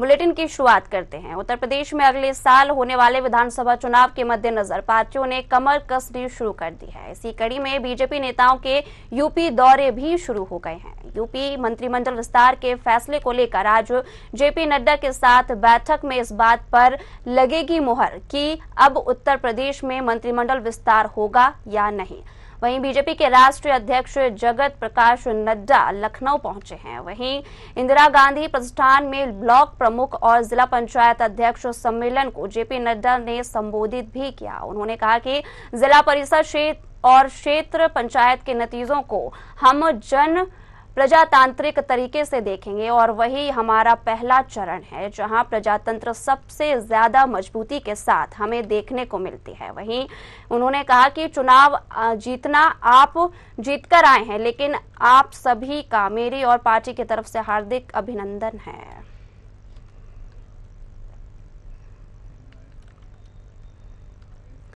bulletin की शुरुआत करते हैं उत्तर प्रदेश में अगले साल होने वाले विधानसभा चुनाव के मद्देनजर पार्टियों ने कमर कसनी शुरू कर दी है इसी कड़ी में बीजेपी नेताओं के यूपी दौरे भी शुरू हो गए हैं यूपी मंत्रिमंडल विस्तार के फैसले को लेकर आज जेपी नड्डा के साथ बैठक में इस बात पर लगेगी मुहर की अब उत्तर प्रदेश में मंत्रिमंडल विस्तार होगा या नहीं वहीं बीजेपी के राष्ट्रीय अध्यक्ष जगत प्रकाश नड्डा लखनऊ पहुंचे हैं वहीं इंदिरा गांधी प्रतिष्ठान में ब्लॉक प्रमुख और जिला पंचायत अध्यक्ष सम्मेलन को जेपी नड्डा ने संबोधित भी किया उन्होंने कहा कि जिला परिषद क्षेत्र और क्षेत्र पंचायत के नतीजों को हम जन प्रजातांत्रिक तरीके से देखेंगे और वही हमारा पहला चरण है जहां प्रजातंत्र सबसे ज्यादा मजबूती के साथ हमें देखने को मिलती है वहीं उन्होंने कहा कि चुनाव जीतना आप जीतकर आए हैं लेकिन आप सभी का मेरी और पार्टी की तरफ से हार्दिक अभिनंदन है